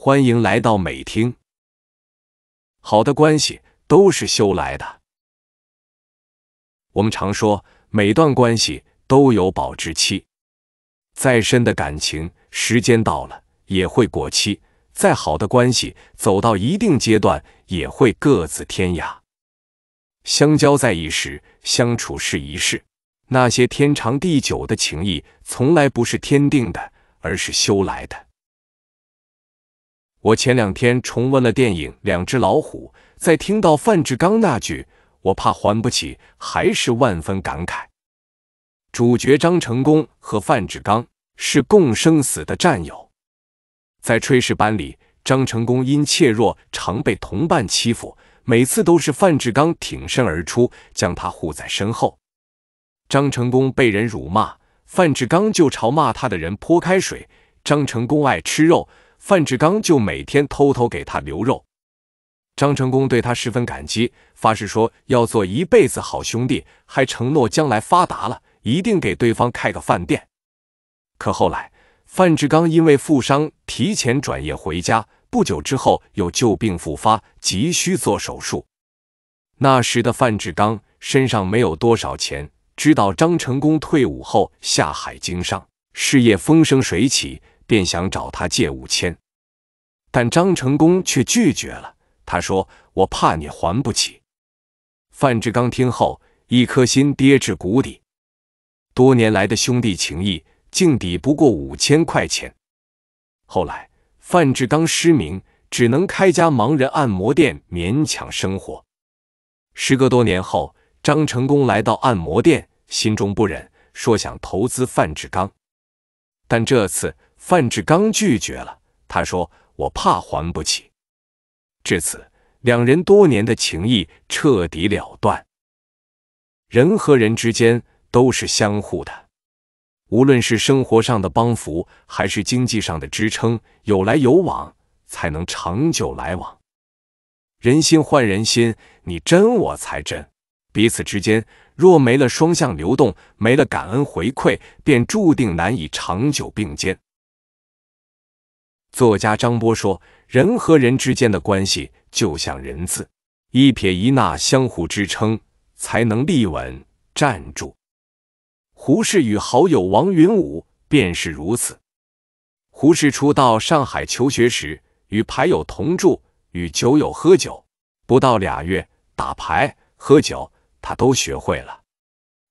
欢迎来到美听。好的关系都是修来的。我们常说，每段关系都有保质期，再深的感情，时间到了也会过期；再好的关系，走到一定阶段也会各自天涯。相交在一时，相处是一世。那些天长地久的情谊，从来不是天定的，而是修来的。我前两天重温了电影《两只老虎》，在听到范志刚那句“我怕还不起”，还是万分感慨。主角张成功和范志刚是共生死的战友。在炊事班里，张成功因怯弱常被同伴欺负，每次都是范志刚挺身而出，将他护在身后。张成功被人辱骂，范志刚就朝骂他的人泼开水。张成功爱吃肉。范志刚就每天偷偷给他留肉，张成功对他十分感激，发誓说要做一辈子好兄弟，还承诺将来发达了一定给对方开个饭店。可后来，范志刚因为负伤提前转业回家，不久之后又旧病复发，急需做手术。那时的范志刚身上没有多少钱，知道张成功退伍后下海经商，事业风生水起。便想找他借五千，但张成功却拒绝了。他说：“我怕你还不起。”范志刚听后，一颗心跌至谷底。多年来的兄弟情谊，竟抵不过五千块钱。后来，范志刚失明，只能开家盲人按摩店，勉强生活。时隔多年后，张成功来到按摩店，心中不忍，说想投资范志刚，但这次。范志刚拒绝了，他说：“我怕还不起。”至此，两人多年的情谊彻底了断。人和人之间都是相互的，无论是生活上的帮扶，还是经济上的支撑，有来有往，才能长久来往。人心换人心，你真我才真，彼此之间若没了双向流动，没了感恩回馈，便注定难以长久并肩。作家张波说：“人和人之间的关系就像人字，一撇一捺相互支撑，才能立稳站住。胡适与好友王云武便是如此。胡适初到上海求学时，与牌友同住，与酒友喝酒，不到俩月，打牌、喝酒他都学会了。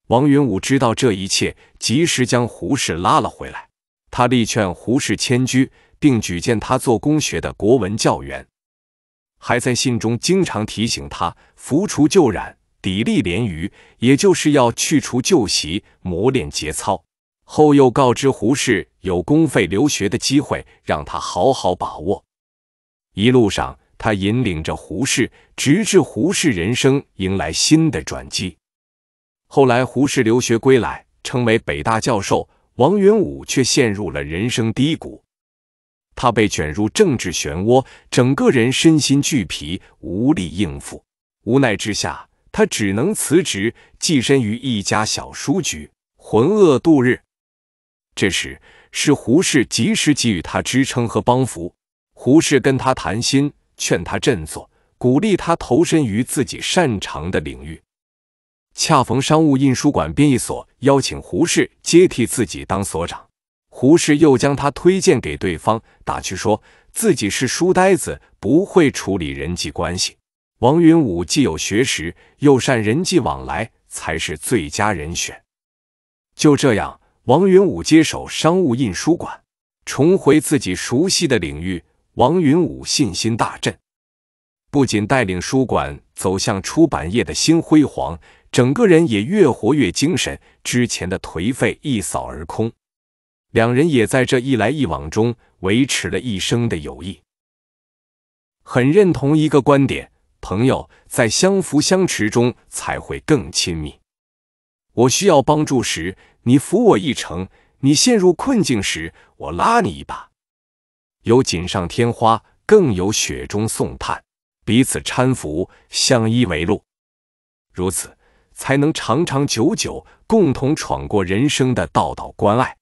王云武知道这一切，及时将胡适拉了回来，他力劝胡适迁居。”并举荐他做公学的国文教员，还在信中经常提醒他“拂除旧染，砥砺廉瑜，也就是要去除旧习，磨练节操。后又告知胡适有公费留学的机会，让他好好把握。一路上，他引领着胡适，直至胡适人生迎来新的转机。后来，胡适留学归来，成为北大教授，王云武却陷入了人生低谷。他被卷入政治漩涡，整个人身心俱疲，无力应付。无奈之下，他只能辞职，寄身于一家小书局，浑噩度日。这时是胡适及时给予他支撑和帮扶。胡适跟他谈心，劝他振作，鼓励他投身于自己擅长的领域。恰逢商务印书馆编译所邀请胡适接替自己当所长。胡适又将他推荐给对方，打趣说自己是书呆子，不会处理人际关系。王云武既有学识，又善人际往来，才是最佳人选。就这样，王云武接手商务印书馆，重回自己熟悉的领域。王云武信心大振，不仅带领书馆走向出版业的新辉煌，整个人也越活越精神，之前的颓废一扫而空。两人也在这一来一往中维持了一生的友谊。很认同一个观点：朋友在相扶相持中才会更亲密。我需要帮助时，你扶我一程；你陷入困境时，我拉你一把。有锦上添花，更有雪中送炭。彼此搀扶，相依为路，如此才能长长久久，共同闯过人生的道道关隘。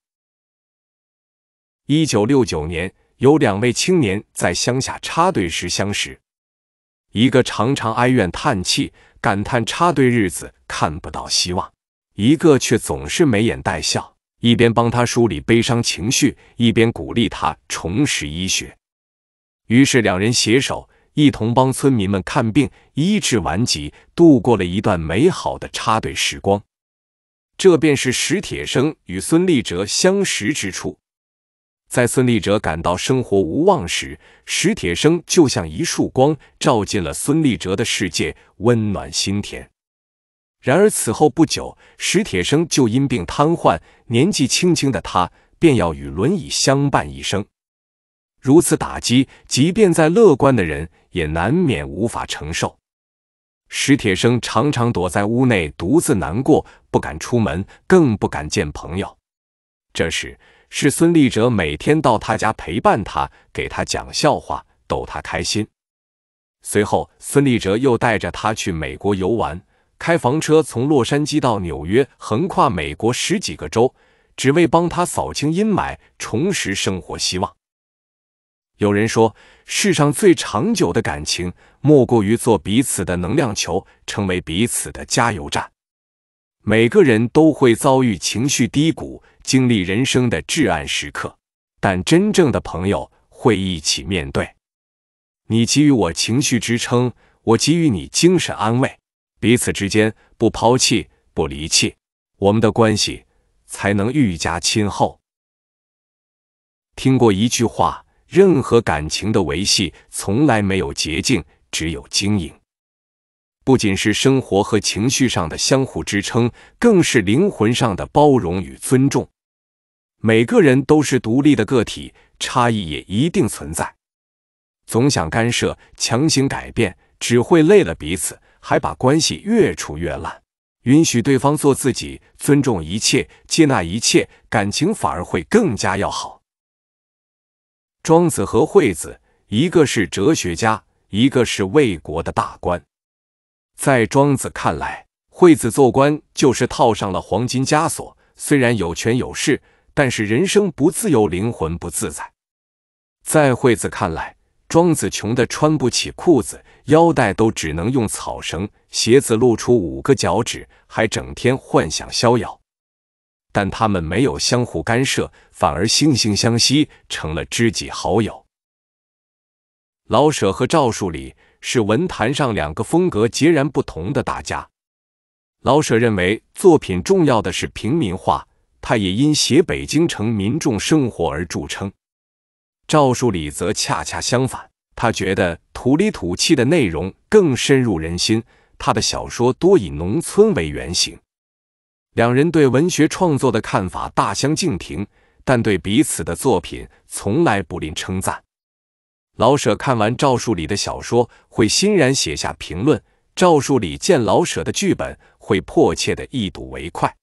一九六九年，有两位青年在乡下插队时相识。一个常常哀怨叹气，感叹插队日子看不到希望；一个却总是眉眼带笑，一边帮他梳理悲伤情绪，一边鼓励他重拾医学。于是两人携手，一同帮村民们看病、医治顽疾，度过了一段美好的插队时光。这便是史铁生与孙立哲相识之处。在孙立哲感到生活无望时，史铁生就像一束光，照进了孙立哲的世界，温暖心田。然而此后不久，史铁生就因病瘫痪，年纪轻轻的他便要与轮椅相伴一生。如此打击，即便再乐观的人也难免无法承受。史铁生常常躲在屋内独自难过，不敢出门，更不敢见朋友。这时，是孙立哲每天到他家陪伴他，给他讲笑话，逗他开心。随后，孙立哲又带着他去美国游玩，开房车从洛杉矶到纽约，横跨美国十几个州，只为帮他扫清阴霾，重拾生活希望。有人说，世上最长久的感情，莫过于做彼此的能量球，成为彼此的加油站。每个人都会遭遇情绪低谷，经历人生的至暗时刻，但真正的朋友会一起面对。你给予我情绪支撑，我给予你精神安慰，彼此之间不抛弃不离弃，我们的关系才能愈加亲厚。听过一句话：任何感情的维系从来没有捷径，只有经营。不仅是生活和情绪上的相互支撑，更是灵魂上的包容与尊重。每个人都是独立的个体，差异也一定存在。总想干涉、强行改变，只会累了彼此，还把关系越处越烂。允许对方做自己，尊重一切，接纳一切，感情反而会更加要好。庄子和惠子，一个是哲学家，一个是魏国的大官。在庄子看来，惠子做官就是套上了黄金枷锁，虽然有权有势，但是人生不自由，灵魂不自在。在惠子看来，庄子穷得穿不起裤子，腰带都只能用草绳，鞋子露出五个脚趾，还整天幻想逍遥。但他们没有相互干涉，反而惺惺相惜，成了知己好友。老舍和赵树理。是文坛上两个风格截然不同的大家。老舍认为作品重要的是平民化，他也因写北京城民众生活而著称。赵树理则恰恰相反，他觉得土里土气的内容更深入人心，他的小说多以农村为原型。两人对文学创作的看法大相径庭，但对彼此的作品从来不吝称赞。老舍看完赵树理的小说，会欣然写下评论；赵树理见老舍的剧本，会迫切地一睹为快。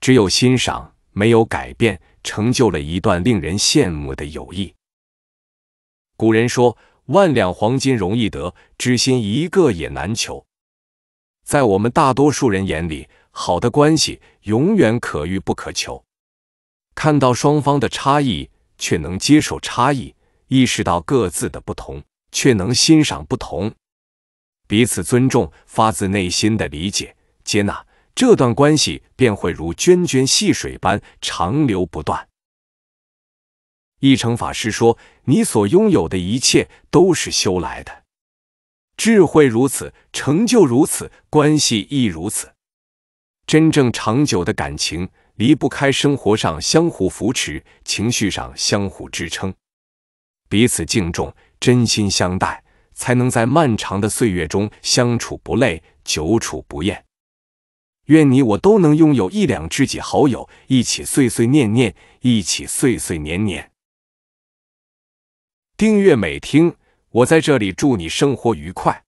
只有欣赏，没有改变，成就了一段令人羡慕的友谊。古人说：“万两黄金容易得，知心一个也难求。”在我们大多数人眼里，好的关系永远可遇不可求。看到双方的差异，却能接受差异。意识到各自的不同，却能欣赏不同，彼此尊重，发自内心的理解、接纳，这段关系便会如涓涓细水般长流不断。一成法师说：“你所拥有的一切都是修来的，智慧如此，成就如此，关系亦如此。真正长久的感情，离不开生活上相互扶持，情绪上相互支撑。”彼此敬重，真心相待，才能在漫长的岁月中相处不累，久处不厌。愿你我都能拥有一两知己好友，一起岁岁念念，一起岁岁年年。订阅美听，我在这里祝你生活愉快。